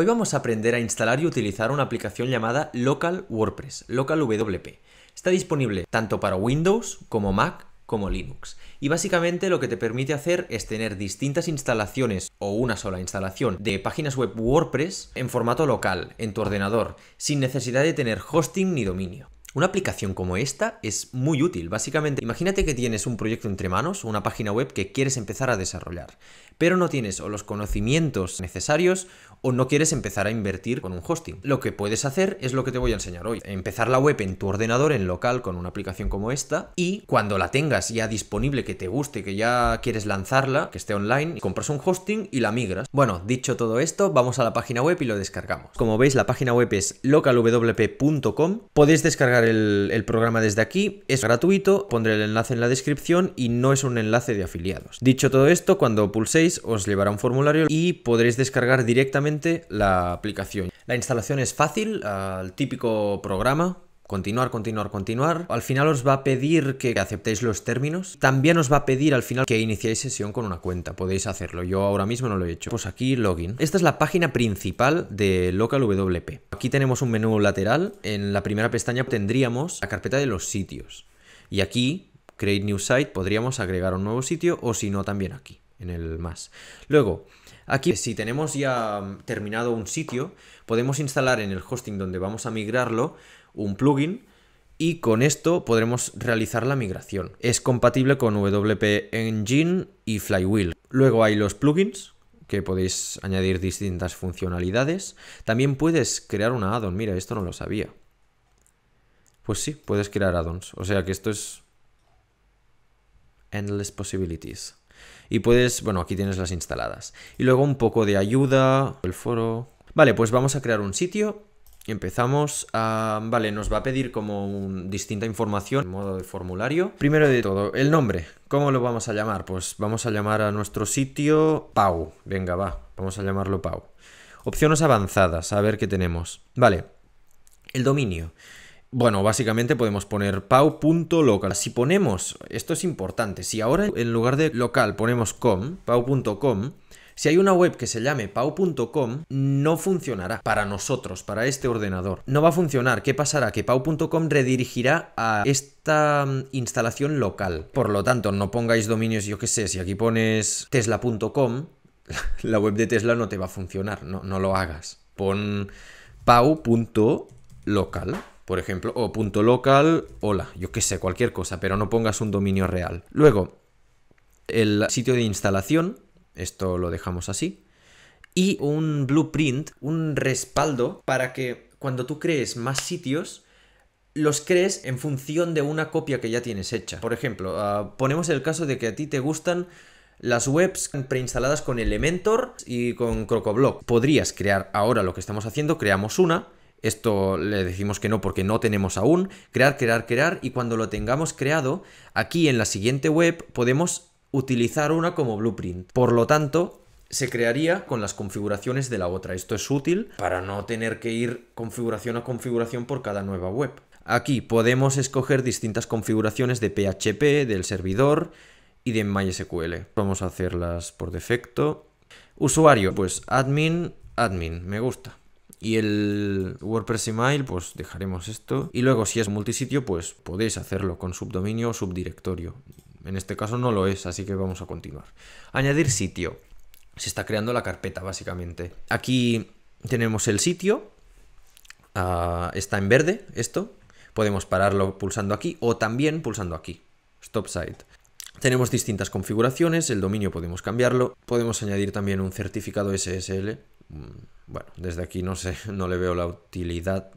Hoy vamos a aprender a instalar y utilizar una aplicación llamada Local WordPress, Local WP. Está disponible tanto para Windows como Mac como Linux. Y básicamente lo que te permite hacer es tener distintas instalaciones o una sola instalación de páginas web WordPress en formato local, en tu ordenador, sin necesidad de tener hosting ni dominio. Una aplicación como esta es muy útil. Básicamente, imagínate que tienes un proyecto entre manos, una página web que quieres empezar a desarrollar, pero no tienes los conocimientos necesarios o no quieres empezar a invertir con un hosting. Lo que puedes hacer es lo que te voy a enseñar hoy. Empezar la web en tu ordenador, en local, con una aplicación como esta y cuando la tengas ya disponible, que te guste, que ya quieres lanzarla, que esté online, compras un hosting y la migras. Bueno, dicho todo esto, vamos a la página web y lo descargamos. Como veis, la página web es localwp.com. Podéis descargar el, el, programa desde aquí, es gratuito, pondré el enlace en la descripción y no es un enlace de afiliados. Dicho todo esto, cuando pulséis os llevará un formulario y podréis descargar directamente la aplicación. La instalación es fácil, al típico programa, continuar, continuar, continuar. Al final os va a pedir que aceptéis los términos. También os va a pedir al final que iniciéis sesión con una cuenta. Podéis hacerlo. Yo ahora mismo no lo he hecho. Pues aquí login. Esta es la página principal de LocalWP. Aquí tenemos un menú lateral. En la primera pestaña tendríamos la carpeta de los sitios. Y aquí, Create New Site, podríamos agregar un nuevo sitio o si no también aquí, en el más. Luego, Aquí, si tenemos ya terminado un sitio, podemos instalar en el hosting donde vamos a migrarlo un plugin y con esto podremos realizar la migración. Es compatible con WP Engine y Flywheel. Luego hay los plugins, que podéis añadir distintas funcionalidades. También puedes crear una addon. Mira, esto no lo sabía. Pues sí, puedes crear addons. O sea que esto es endless possibilities. Y puedes, bueno, aquí tienes las instaladas. Y luego un poco de ayuda, el foro. Vale, pues vamos a crear un sitio Empezamos a... Ah, vale, nos va a pedir como distinta información, modo de formulario. Primero de todo, el nombre. ¿Cómo lo vamos a llamar? Pues vamos a llamar a nuestro sitio Pau. Venga, va, vamos a llamarlo Pau. Opciones avanzadas, a ver qué tenemos. Vale, el dominio. Bueno, básicamente podemos poner pau.local. Si ponemos, esto es importante, si ahora en lugar de local ponemos com, pau.com, si hay una web que se llame pau.com, no funcionará para nosotros, para este ordenador. No va a funcionar. ¿Qué pasará? Que pau.com redirigirá a esta mm, instalación local. Por lo tanto, no pongáis dominios, yo qué sé, si aquí pones tesla.com, la web de Tesla no te va a funcionar, no, no lo hagas. Pon pau.local por ejemplo, o punto local, hola, yo qué sé, cualquier cosa, pero no pongas un dominio real. Luego, el sitio de instalación esto lo dejamos así. Y un blueprint, un respaldo para que cuando tú crees más sitios, los crees en función de una copia que ya tienes hecha. Por ejemplo, ah, ponemos el caso de que a ti te gustan las webs preinstaladas con Elementor y con Crocoblock. Podrías crear ahora lo que estamos haciendo, creamos una. Esto le decimos que no porque no tenemos aún. Crear, crear, crear. Y cuando lo tengamos creado, aquí en la siguiente web podemos utilizar una como blueprint. Por lo tanto, se crearía con las configuraciones de la otra. Esto es útil para no tener que ir configuración a configuración por cada nueva web. Aquí podemos escoger distintas configuraciones de PHP, del servidor y de MySQL. Vamos a hacerlas por defecto. Usuario, pues admin, admin, me gusta. Y el WordPress email, pues dejaremos esto. Y luego si es multisitio, pues podéis hacerlo con subdominio o subdirectorio. En este caso no lo es, así que vamos a continuar. Añadir sitio. Se está creando la carpeta, básicamente. Aquí tenemos el sitio. Ah, está en verde esto. Podemos pararlo pulsando aquí o también pulsando aquí. Stop site. Tenemos distintas configuraciones, el dominio podemos cambiarlo, podemos añadir también un certificado SSL. Mm, bueno, desde aquí no sé, no le veo la utilidad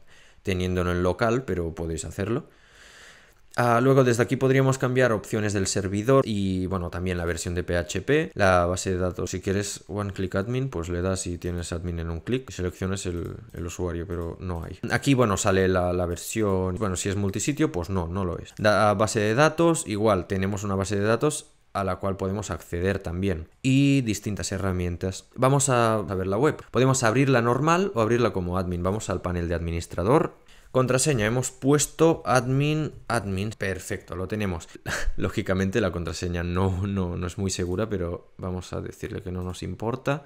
teniéndolo en local, pero podéis hacerlo. Ah, luego desde aquí podríamos cambiar opciones del servidor y bueno también la versión de PHP, la base de datos. Si quieres One Click Admin, pues le das y tienes admin en un clic selecciones el, usuario, pero no hay. Aquí bueno sale la, versión, bueno si es multisitio pues no, no lo es. La base de datos, igual tenemos una base de datos a la cual podemos acceder también y distintas herramientas. Vamos a ver la web. Podemos abrirla normal o abrirla como admin. Vamos al panel de administrador. Contraseña, hemos puesto admin, admin, perfecto, lo tenemos. Lógicamente la contraseña no, no, no es muy segura, pero vamos a decirle que no nos importa.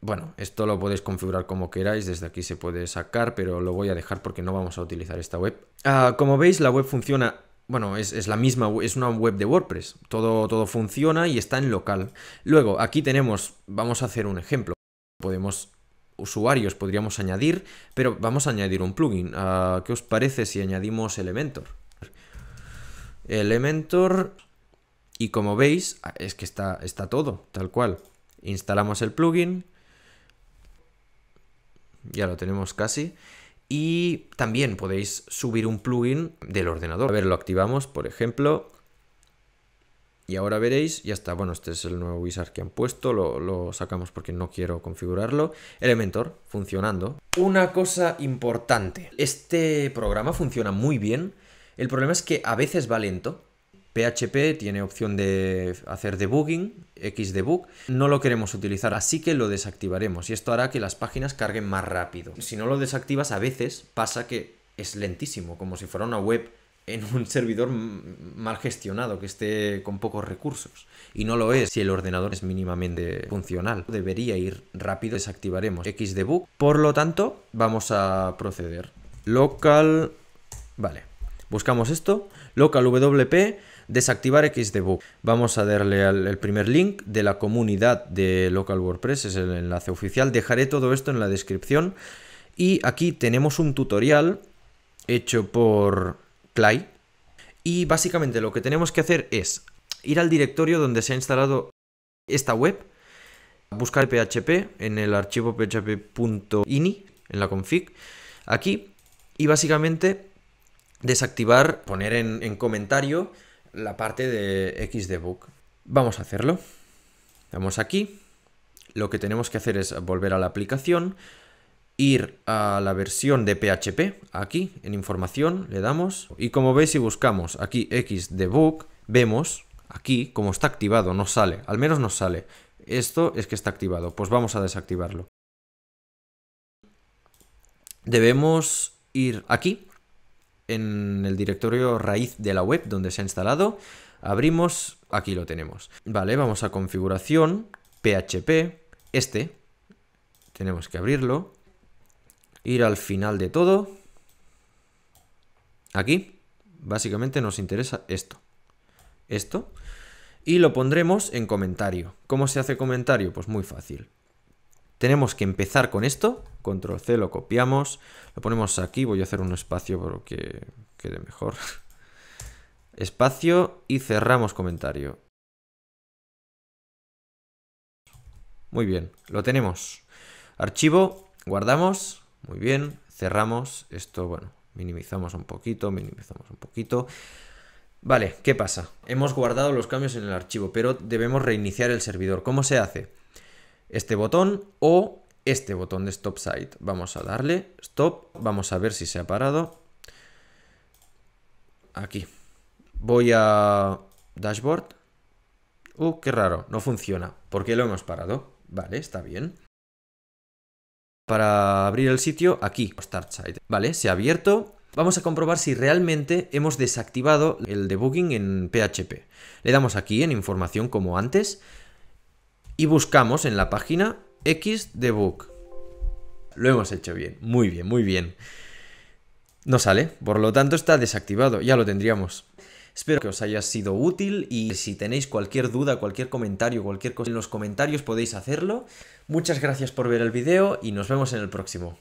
Bueno, esto lo podéis configurar como queráis, desde aquí se puede sacar, pero lo voy a dejar porque no vamos a utilizar esta web. Ah, como veis, la web funciona bueno, es, la misma, es una web de WordPress. Todo, todo funciona y está en local. Luego, aquí tenemos, vamos a hacer un ejemplo. Podemos, usuarios podríamos añadir, pero vamos a añadir un plugin. Ah, ¿Qué os parece si añadimos Elementor? Elementor, y como veis, ah, es que está, está todo, tal cual. Instalamos el plugin. Ya lo tenemos casi. Y también podéis subir un plugin del ordenador. A ver, lo activamos, por ejemplo. Y ahora veréis, ya está, bueno, este es el nuevo wizard que han puesto, lo, lo, sacamos porque no quiero configurarlo. Elementor, funcionando. Una cosa importante, este programa funciona muy bien, el problema es que a veces va lento, PHP tiene opción de hacer debugging, xdebug. No lo queremos utilizar, así que lo desactivaremos y esto hará que las páginas carguen más rápido. Si no lo desactivas, a veces pasa que es lentísimo, como si fuera una web en un servidor mal gestionado, que esté con pocos recursos. Y no lo es si el ordenador es mínimamente funcional. Debería ir rápido, desactivaremos xdebug. Por lo tanto, vamos a proceder. Local... Vale. Buscamos esto, local wp, desactivar Xdebug. Vamos a darle al el primer link de la comunidad de Local WordPress, es el enlace oficial. Dejaré todo esto en la descripción. Y aquí tenemos un tutorial hecho por Clay. Y básicamente lo que tenemos que hacer es ir al directorio donde se ha instalado esta web, buscar PHP en el archivo php.ini, en la config, aquí, y básicamente desactivar, poner en comentario la parte de xdebug. Vamos a hacerlo. Vamos aquí. Lo que tenemos que hacer es volver a la aplicación, ir a la versión de PHP, aquí en información le damos, y como veis si buscamos aquí xdebug, vemos aquí como está activado, no sale, al menos no sale. Esto es que está activado, pues vamos a desactivarlo. Debemos ir aquí en el directorio raíz de la web donde se ha instalado. Abrimos, aquí lo tenemos. Vale, vamos a configuración, PHP, este. Tenemos que abrirlo. Ir al final de todo. Aquí, básicamente nos interesa esto. Esto. Y lo pondremos en comentario. ¿Cómo se hace comentario? Pues muy fácil tenemos que empezar con esto. Control C, lo copiamos, lo ponemos aquí. Voy a hacer un espacio para que quede mejor. Espacio y cerramos comentario. Muy bien, lo tenemos. Archivo, guardamos. Muy bien, cerramos. Esto, bueno, minimizamos un poquito, minimizamos un poquito. Vale, ¿qué pasa? Hemos guardado los cambios en el archivo, pero debemos reiniciar el servidor. ¿Cómo se hace? este botón o este botón de stop site. Vamos a darle stop, vamos a ver si se ha parado. Aquí. Voy a dashboard. Uh, qué raro, no funciona. ¿Por qué lo hemos parado? Vale, está bien. Para abrir el sitio, aquí, start site. Vale, se ha abierto. Vamos a comprobar si realmente hemos desactivado el debugging en PHP. Le damos aquí en información como antes y buscamos en la página X Lo hemos hecho bien, muy bien, muy bien. No sale, por lo tanto está desactivado, ya lo tendríamos. Espero que os haya sido útil y si tenéis cualquier duda, cualquier comentario, cualquier cosa en los comentarios podéis hacerlo. Muchas gracias por ver el video y nos vemos en el próximo.